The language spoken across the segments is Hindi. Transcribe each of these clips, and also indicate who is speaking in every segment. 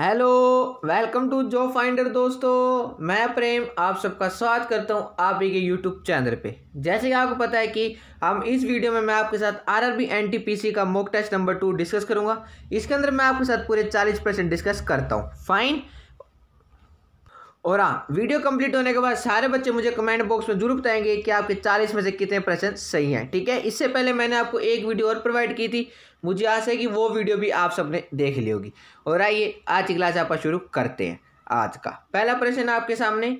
Speaker 1: hello welcome to job finder दोस्तों मैं प्रेम आप सबका स्वागत करता हूं आप ही के यूट्यूब चैनल पे जैसे कि आपको पता है कि हम इस वीडियो में मैं आपके साथ आरआरबी एनटीपीसी का mock test number two discuss करूंगा इसके अंदर मैं आपके साथ पूरे चालीस परसेंट डिस्कस करता हूं फाइन और हाँ वीडियो कंप्लीट होने के बाद सारे बच्चे मुझे कमेंट बॉक्स में जरूर बताएंगे कि आपके चालीस में से कितने प्रश्न सही हैं ठीक है इससे पहले मैंने आपको एक वीडियो और प्रोवाइड की थी मुझे आशा है कि वो वीडियो भी आप सबने देख ली होगी और आइए आज की क्लास आप शुरू करते हैं आज का पहला प्रश्न आपके सामने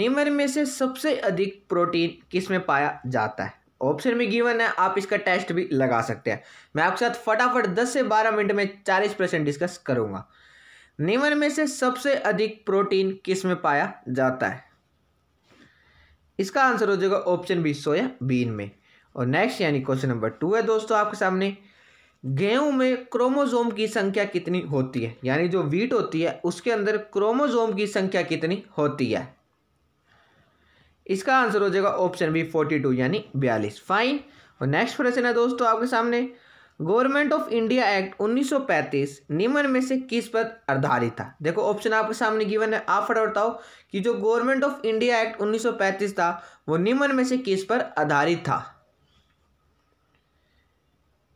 Speaker 1: निमर में से सबसे अधिक प्रोटीन किस में पाया जाता है ऑप्शन में गिवन है आप इसका टेस्ट भी लगा सकते हैं मैं आपके साथ फटाफट दस से बारह मिनट में चालीस परसेंट डिस्कस करूंगा नीमन में से सबसे अधिक प्रोटीन किस में पाया जाता है इसका आंसर हो जाएगा ऑप्शन बी सोया बीन में और नेक्स्ट यानी क्वेश्चन नंबर टू है दोस्तों आपके सामने गेहूं में क्रोमोजोम की संख्या कितनी होती है यानी जो वीट होती है उसके अंदर क्रोमोजोम की संख्या कितनी होती है इसका आंसर हो जाएगा ऑप्शन बी फोर्टी टू यानी बयालीस फाइन और नेक्स्ट प्रश्न है दोस्तों आपके सामने गवर्नमेंट ऑफ इंडिया एक्ट 1935 निम्न में से किस पर आधारित था देखो ऑप्शन आपके सामने गिवन है आप फटाफट बताओ कि जो गवर्नमेंट ऑफ इंडिया एक्ट 1935 था वो निम्न में से किस पर आधारित था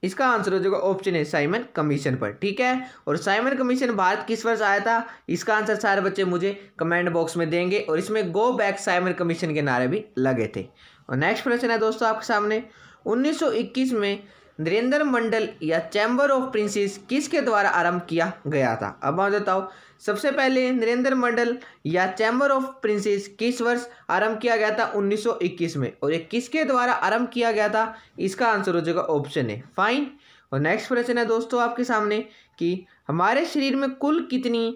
Speaker 1: इसका आंसर हो जाएगा ऑप्शन है साइमन कमीशन पर ठीक है और साइमन कमीशन भारत किस वर्ष आया था इसका आंसर सारे बच्चे मुझे कमेंट बॉक्स में देंगे और इसमें गो बैक साइमन कमीशन के नारे भी लगे थे और नेक्स्ट प्रश्न है दोस्तों आपके सामने 1921 में नरेंद्र मंडल या चैम्बर ऑफ प्रिंसेस किसके द्वारा आरंभ किया गया था अब मैं बताओ सबसे पहले नरेंद्र मंडल या चैम्बर ऑफ प्रिंसेस किस वर्ष आरंभ किया गया था 1921 में और ये किसके द्वारा आरंभ किया गया था इसका आंसर हो जाएगा ऑप्शन है फाइन और नेक्स्ट प्रश्न है दोस्तों आपके सामने कि हमारे शरीर में कुल कितनी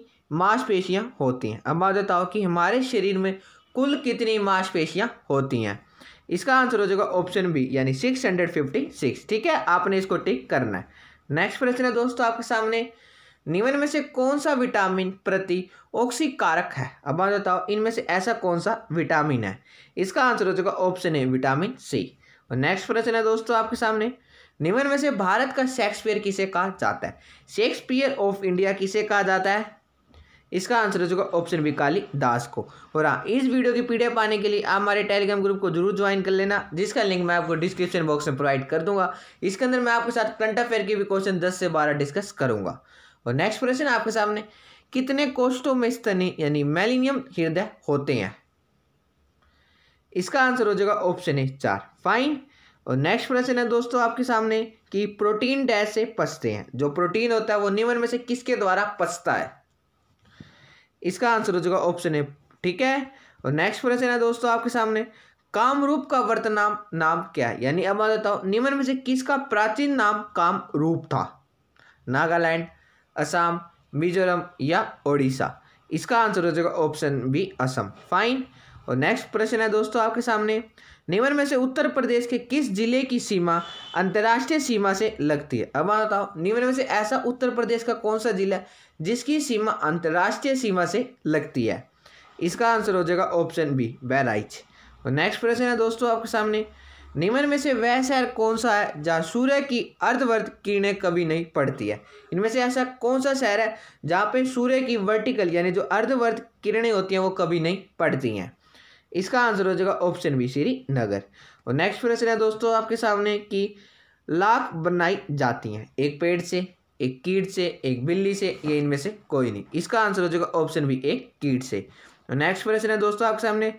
Speaker 1: मांसपेशियाँ होती हैं अब मैं बताओ कि हमारे शरीर में कुल कितनी मांसपेशियाँ होती हैं इसका आंसर हो जाएगा ऑप्शन बी यानी सिक्स हंड्रेड फिफ्टी सिक्स ठीक है आपने इसको टिक करना है नेक्स्ट प्रश्न है दोस्तों आपके सामने निम्न में से कौन सा विटामिन प्रति ऑक्सीकारक है अब आप बताओ इनमें से ऐसा कौन सा विटामिन है इसका आंसर हो जाएगा ऑप्शन ए विटामिन सी और नेक्स्ट प्रश्न है दोस्तों आपके सामने निम्न में से भारत का शेक्सपियर किसे कहा जाता है शेक्सपियर ऑफ इंडिया किसे कहा जाता है इसका आंसर हो चुका ऑप्शन बी काली दास को और हाँ इस वीडियो की पीडीएफ पाने के लिए आप हमारे टेलीग्राम ग्रुप को जरूर ज्वाइन कर लेना जिसका लिंक मैं आपको डिस्क्रिप्शन बॉक्स में प्रोवाइड कर दूंगा इसके अंदर मैं आपके साथ करंट अफेयर के भी क्वेश्चन दस से बारह डिस्कस करूंगा और नेक्स्ट क्वेश्चन आपके सामने कितने कोष्टों में स्तनी यानी मेलिनियम हृदय होते हैं इसका आंसर हो जाएगा ऑप्शन ए चार फाइन और नेक्स्ट प्रश्न है दोस्तों आपके सामने कि प्रोटीन डैश से पचते हैं जो प्रोटीन होता है वो निमन में से किसके द्वारा पचता है इसका आंसर हो जाएगा ऑप्शन ए ठीक है और नेक्स्ट प्रश्न है दोस्तों आपके सामने कामरूप का वर्तमान नाम, क्या है यानी अब मैं बताओ निम्न में से किसका प्राचीन नाम कामरूप था नागालैंड असम मिजोरम या ओडिशा इसका आंसर हो जाएगा ऑप्शन बी असम फाइन और नेक्स्ट प्रश्न है दोस्तों आपके सामने निम्न में से उत्तर प्रदेश के किस जिले की सीमा अंतर्राष्ट्रीय सीमा से लगती है अब मैं बताओ निम्न में से ऐसा उत्तर प्रदेश का कौन सा जिला है जिसकी सीमा अंतर्राष्ट्रीय सीमा से लगती है इसका आंसर हो जाएगा ऑप्शन बी बहराइच और नेक्स्ट प्रश्न है दोस्तों आपके सामने निम्न में से वह शहर कौन सा है जहाँ सूर्य की अर्धवर्त किरणें कभी नहीं पड़ती है इनमें से ऐसा कौन सा शहर है जहाँ पे सूर्य की वर्टिकल यानी जो अर्धवर्त किरणें होती हैं वो कभी नहीं पड़ती हैं इसका आंसर हो जाएगा ऑप्शन बी श्रीनगर और नेक्स्ट प्रश्न है दोस्तों आपके सामने कि लाख बनाई जाती हैं एक पेड़ से एक कीट से एक बिल्ली से या इनमें से कोई नहीं इसका आंसर हो जाएगा ऑप्शन बी एक कीट से और नेक्स्ट प्रश्न है दोस्तों आपके सामने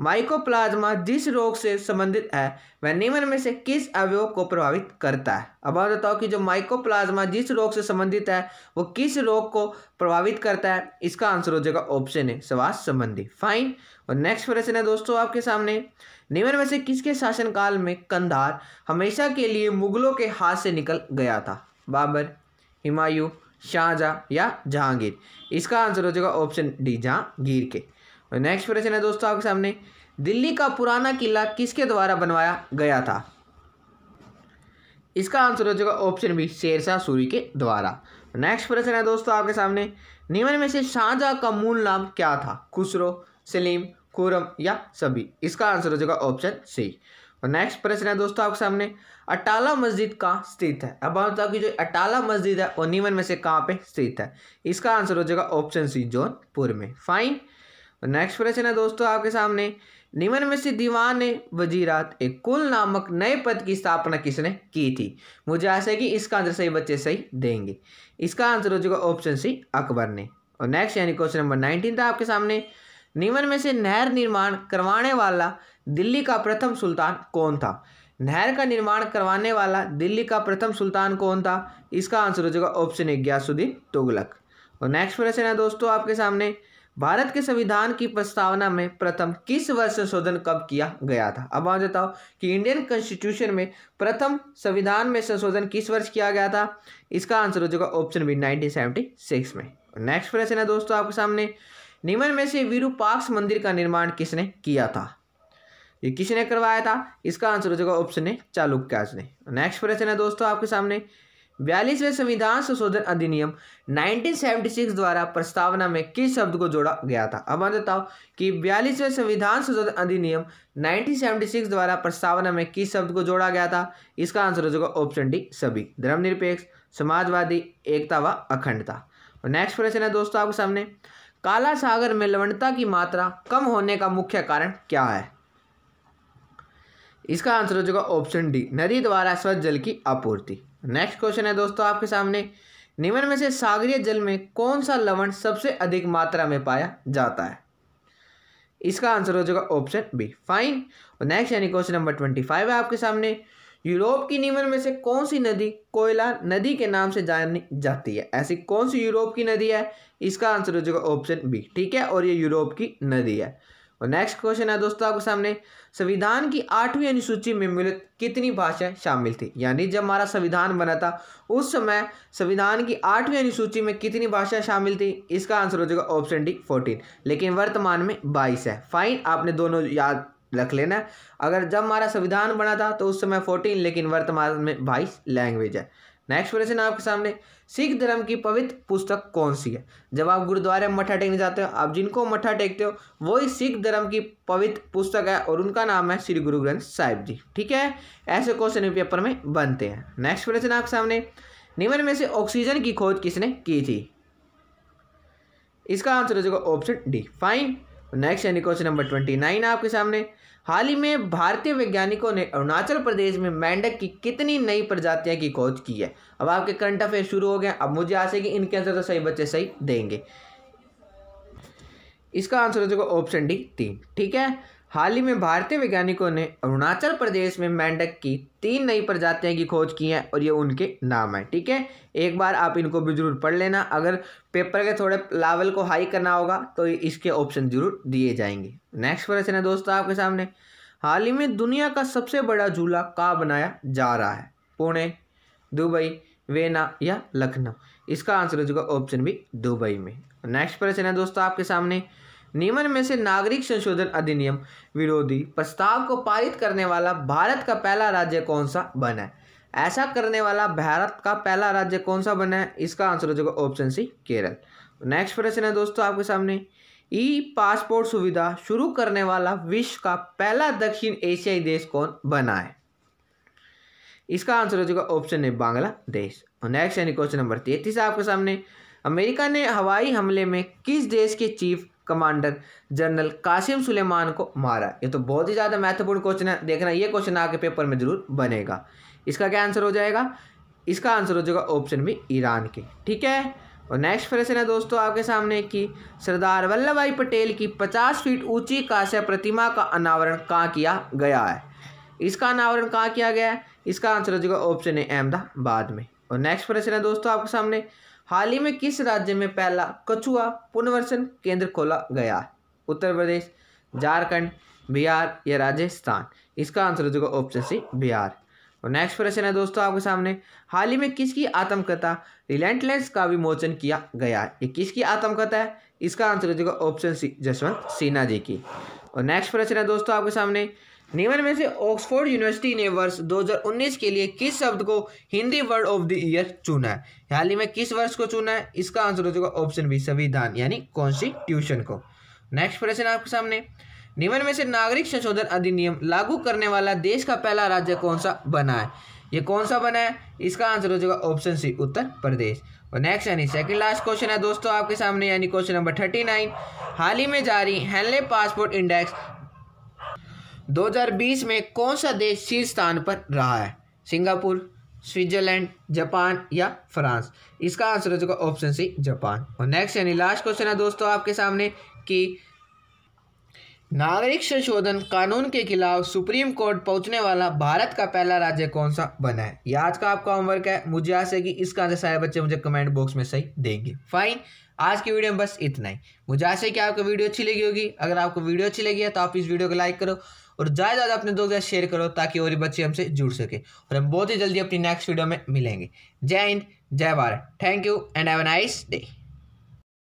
Speaker 1: माइकोप्लाज्मा जिस रोग से संबंधित है वह निम्न में से किस अवयव को प्रभावित करता है अब आप बताओ कि जो माइकोप्लाज्मा जिस रोग से संबंधित है वो किस रोग को प्रभावित करता है इसका आंसर हो जाएगा ऑप्शन है स्वास्थ्य संबंधी फाइन और नेक्स्ट प्रश्न है दोस्तों आपके सामने निम्न में से किसके शासनकाल में कंधार हमेशा के लिए मुगलों के हाथ से निकल गया था बाबर हिमायू शाहजहां या जहांगीर इसका आंसर हो जाएगा ऑप्शन डी जहांगीर के और नेक्स्ट प्रश्न है दोस्तों आपके सामने दिल्ली का पुराना किला किसके द्वारा बनवाया गया था इसका आंसर हो जाएगा ऑप्शन बी शेरशाह सूरी के द्वारा नेक्स्ट प्रश्न है दोस्तों आपके सामने निम्न में से शाहजहाँ का मूल नाम क्या था खुसरो सलीम खुरम या सभी इसका आंसर हो जाएगा ऑप्शन सी और नेक्स्ट प्रश्न है दोस्तों आपके सामने अटाला मस्जिद कहाँ स्थित है अब हम बताओ कि जो अटाला मस्जिद है वो निम्न में से कहाँ पे स्थित है इसका आंसर हो जाएगा ऑप्शन सी जौनपुर में फाइन नेक्स्ट तो प्रश्न है दोस्तों आपके सामने निम्न में से दीवान वजीरात एक कुल नामक नए पद की स्थापना किसने की थी मुझे आशा है कि इसका आंसर सही बच्चे सही देंगे इसका आंसर हो जाएगा ऑप्शन सी अकबर ने और नेक्स्ट यानी क्वेश्चन नंबर नाइनटीन था आपके सामने निम्न में से नहर निर्माण करवाने वाला दिल्ली का प्रथम सुल्तान कौन था नहर का निर्माण करवाने वाला दिल्ली का प्रथम सुल्तान कौन था इसका आंसर हो जाएगा ऑप्शन है ग्यासुद्दीन तुगलक और नेक्स्ट प्रश्न है दोस्तों आपके सामने भारत के संविधान की प्रस्तावना में प्रथम किस वर्ष संशोधन कब किया गया था अब आप बताओ कि इंडियन कॉन्स्टिट्यूशन में प्रथम संविधान में संशोधन किस वर्ष किया गया था इसका आंसर हो जाएगा option B nineteen seventy six में नेक्स्ट प्रश्न है दोस्तों आपके सामने निम्न में से विरूपाक्ष मंदिर का निर्माण किसने किया था ये किसने करवाया था इसका आंसर हो जाएगा ऑप्शन ए चालुक्याज ने नेक्स्ट प्रश्न है दोस्तों आपके सामने बयालीसवें संविधान संशोधन अधिनियम 1976 द्वारा प्रस्तावना में किस शब्द को जोड़ा गया था अब मैं बताओ कि बयालीसवें संविधान संशोधन अधिनियम 1976 द्वारा प्रस्तावना में किस शब्द को जोड़ा गया था इसका आंसर हो जाएगा ऑप्शन डी सभी धर्मनिरपेक्ष समाजवादी एकता व अखंडता और नेक्स्ट प्रश्न है दोस्तों आपके सामने काला सागर में लवणता की मात्रा कम होने का मुख्य कारण क्या है इसका आंसर हो जाएगा ऑप्शन डी नदी द्वारा स्वच्छ जल की आपूर्ति नेक्स्ट क्वेश्चन है दोस्तों आपके सामने निम्न में से सागरीय जल में कौन सा लवण सबसे अधिक मात्रा में पाया जाता है इसका आंसर हो जाएगा ऑप्शन बी फाइन और नेक्स्ट यानी क्वेश्चन नंबर ट्वेंटी फाइव है आपके सामने यूरोप की निम्न में से कौन सी नदी कोयला नदी के नाम से जानी जाती है ऐसी कौन सी यूरोप की नदी है इसका आंसर हो जाएगा ऑप्शन बी ठीक है और ये यूरोप की नदी है और नेक्स्ट क्वेश्चन है दोस्तों आपके सामने संविधान की आठवीं अनुसूची में मिलित कितनी भाषाएं शामिल थी यानी जब हमारा संविधान बना था उस समय संविधान की आठवीं अनुसूची में कितनी भाषाएं शामिल थी इसका आंसर हो जाएगा ऑप्शन डी फोर्टीन लेकिन वर्तमान में बाईस है फाइन आपने दोनों याद रख लेना अगर जब हमारा संविधान बना था तो उस समय फोर्टीन लेकिन वर्तमान में बाईस लैंग्वेज है नेक्स्ट क्वेश्चन आपके सामने सिख धर्म की पवित्र पुस्तक कौन सी है जब आप गुरुद्वारे में मठा टेकने जाते हो आप जिनको मठा टेकते हो वही सिख धर्म की पवित्र पुस्तक है और उनका नाम है श्री गुरु ग्रंथ साहिब जी ठीक है ऐसे क्वेश्चन पेपर में बनते हैं नेक्स्ट क्वेश्चन आपके सामने निम्न में से ऑक्सीजन की खोज किसने की थी इसका आंसर हो जाएगा ऑप्शन डी फाइन नेक्स्ट यानी क्वेश्चन नंबर ट्वेंटी नाइन आपके सामने हाल ही में भारतीय वैज्ञानिकों ने अरुणाचल प्रदेश में मेंढक की कितनी नई प्रजातियां की खोज की है अब आपके करंट अफेयर शुरू हो गए अब मुझे आशा है कि इनके आंसर तो सही बच्चे सही देंगे इसका आंसर हो जाएगा ऑप्शन डी तीन ठीक है हाल ही में भारतीय वैज्ञानिकों ने अरुणाचल प्रदेश में मेंढक की तीन नई प्रजातियाँ की खोज की है और ये उनके नाम है ठीक है एक बार आप इनको भी जरूर पढ़ लेना अगर पेपर के थोड़े लेवल को हाई करना होगा तो इसके ऑप्शन जरूर दिए जाएंगे नेक्स्ट प्रश्न है दोस्तों आपके सामने हाल ही में दुनिया का सबसे बड़ा झूला कहाँ बनाया जा रहा है पुणे दुबई वेना या लखनऊ इसका आंसर हो चुका ऑप्शन भी दुबई में नेक्स्ट प्रश्न है दोस्तों आपके सामने नियमन में से नागरिक संशोधन अधिनियम विरोधी प्रस्ताव को पारित करने वाला भारत का पहला राज्य कौन सा बना है ऐसा करने वाला भारत का पहला राज्य कौन सा बना है इसका आंसर हो जाएगा ऑप्शन सी केरल नेक्स्ट प्रश्न है दोस्तों आपके सामने ई पासपोर्ट सुविधा शुरू करने वाला विश्व का पहला दक्षिण एशियाई देश कौन बना है इसका आंसर हो जाएगा ऑप्शन है बांग्लादेश और नेक्स्ट यानी क्वेश्चन नंबर तैतीस आपके सामने अमेरिका ने हवाई हमले में किस देश के chief commander general Qasem Soleimani को मारा ये तो बहुत ही ज़्यादा महत्वपूर्ण क्वेश्चन है देखना ये क्वेश्चन आके पेपर में ज़रूर बनेगा इसका क्या आंसर हो जाएगा इसका आंसर हो जाएगा ऑप्शन बी ईरान के ठीक है और नेक्स्ट प्रश्न है दोस्तों आपके सामने कि सरदार वल्लभ भाई पटेल की पचास फीट ऊंची काश्य प्रतिमा का अनावरण कहाँ किया गया है इसका अनावरण कहाँ किया गया है इसका आंसर हो जाएगा ऑप्शन ए अहमदाबाद में और नेक्स्ट प्रश्न है दोस्तों आपके सामने हाल ही में किस राज्य में पहला कछुआ पुनर्वसन केंद्र खोला गया उत्तर प्रदेश झारखंड बिहार या राजस्थान इसका आंसर हो जाएगा ऑप्शन सी बिहार और नेक्स्ट प्रश्न है दोस्तों आपके सामने हाल ही में किसकी आत्मकथा रिलेंटलेस का विमोचन किया गया है ये किसकी आत्मकथा है इसका आंसर हो जाएगा ऑप्शन सी जसवंत सिन्हा जी की और नेक्स्ट प्रश्न है दोस्तों आपके सामने निम्न में से ऑक्सफोर्ड यूनिवर्सिटी ने वर्ष 2019 के लिए किस शब्द को Hindi word of the year चुना है हाल ही में किस वर्ष को चुना है इसका आंसर हो जाएगा ऑप्शन बी संविधान यानी कॉन्स्टिट्यूशन को नेक्स्ट प्रश्न आपके सामने निम्न में से नागरिक संशोधन अधिनियम लागू करने वाला देश का पहला राज्य कौन सा बना है ये कौन सा बना है इसका आंसर हो जाएगा ऑप्शन सी उत्तर प्रदेश और नेक्स्ट यानी सेकंड लास्ट क्वेश्चन है दोस्तों आपके सामने यानी क्वेश्चन नंबर थर्टी नाइन हाल ही में जारी हेनले पासपोर्ट इंडेक्स 2020 में कौन सा देश शीर्ष स्थान पर रहा है सिंगापुर स्विट्जरलैंड जापान या फ्रांस इसका आंसर हो चुका ऑप्शन सी जापान और नेक्स्ट यानी लास्ट क्वेश्चन है दोस्तों आपके सामने कि नागरिक संशोधन कानून के खिलाफ सुप्रीम कोर्ट पहुंचने वाला भारत का पहला राज्य कौन सा बना है ये आज का आपका होमवर्क है मुझे आशा है कि इसका आंसर सारे बच्चे मुझे कमेंट बॉक्स में सही देंगे फाइन आज की वीडियो में बस इतना ही मुझे आशा है कि आपको वीडियो अच्छी लगी होगी अगर आपको वीडियो अच्छी लगी है तो आप इस वीडियो को लाइक करो और ज़्यादा ज़्यादा अपने दोस्त के शेयर करो ताकि और बच्चे हमसे जुड़ सके और हम बहुत ही जल्दी अपनी नेक्स्ट वीडियो में मिलेंगे जय हिंद जय Bharat thank you and have a nice day